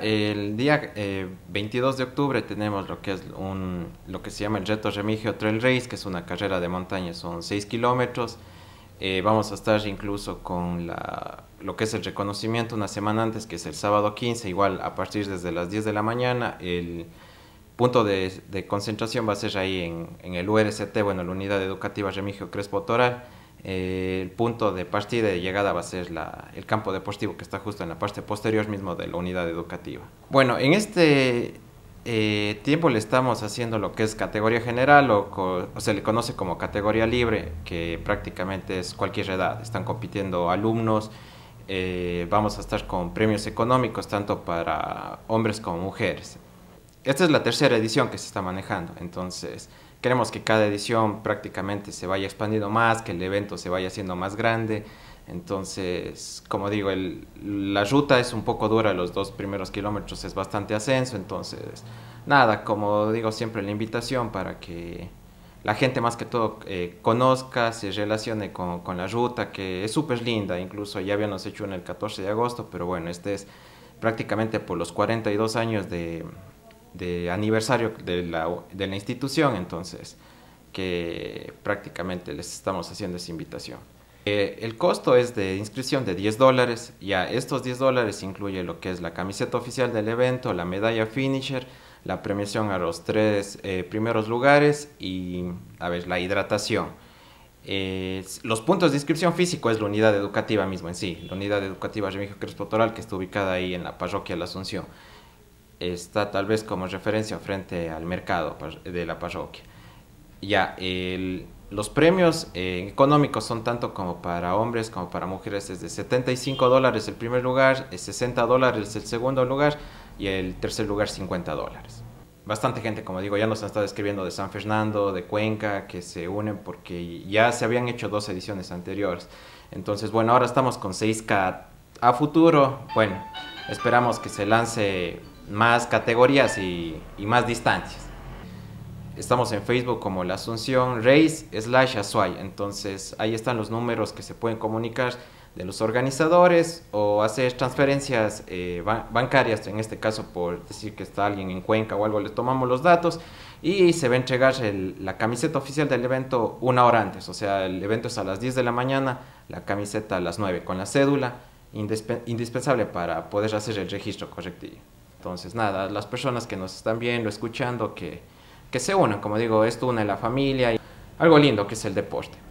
El día 22 eh, de octubre tenemos lo que es un, lo que se llama el Reto Remigio Trail Race, que es una carrera de montaña, son 6 kilómetros. Eh, vamos a estar incluso con la, lo que es el reconocimiento una semana antes, que es el sábado 15, igual a partir desde las 10 de la mañana. El punto de, concentración va a ser ahí en, en el URCT, bueno, la Unidad Educativa Remigio Crespo Toral el punto de partida de llegada va a ser la, el campo deportivo que está justo en la parte posterior mismo de la unidad educativa. Bueno, en este eh, tiempo le estamos haciendo lo que es categoría general o, se le conoce como categoría libre, que prácticamente es cualquier edad. Están compitiendo alumnos, eh, vamos a estar con premios económicos tanto para hombres como mujeres. Esta es la tercera edición que se está manejando, entonces queremos que cada edición prácticamente se vaya expandiendo más, que el evento se vaya haciendo más grande. Entonces, como digo, el, la ruta es un poco dura, los dos primeros kilómetros es bastante ascenso, entonces, nada, como digo siempre, la invitación para que la gente más que todo eh, conozca, se relacione con, con, la ruta, que es súper linda, incluso ya habíamos hecho una el 14 de agosto, pero bueno, este es prácticamente por los 42 años de, de aniversario de la, de la institución, entonces que prácticamente les estamos haciendo esa invitación. Eh, el costo es de inscripción de 10 dólares. a estos 10 dólares incluye lo que es la camiseta oficial del evento, la medalla finisher, la premiación a los tres eh, primeros lugares y a ver, la hidratación. los puntos de inscripción físico es la unidad educativa mismo en sí, la unidad educativa Remigio Crespo Toral que está ubicada ahí en la parroquia la Asunción está tal vez como referencia frente al mercado de la parroquia. Ya, los premios eh, económicos son tanto como para hombres como para mujeres, es de 75 dólares el primer lugar, 60 eh, dólares el segundo lugar y el tercer lugar 50 dólares. Bastante gente, como digo, ya nos han estado escribiendo de San Fernando, de Cuenca, que se unen porque ya se habían hecho dos ediciones anteriores. Entonces, bueno, ahora estamos con 6K a futuro. Bueno, esperamos que se lance más categorías y, más distancias. Estamos en Facebook como la Asunción Race slash Azuay. Entonces ahí están los números que se pueden comunicar de los organizadores o hacer transferencias eh, bancarias, en este caso por decir que está alguien en Cuenca o algo, le tomamos los datos y se va a entregar la camiseta oficial del evento una hora antes, o sea, el evento es a las 10 de la mañana, la camiseta a las 9 con la cédula, indispensable para poder hacer el registro correctivo entonces, nada, las personas que nos están viendo, escuchando, que, que se unan, como digo, esto une a la familia y algo lindo que es el deporte.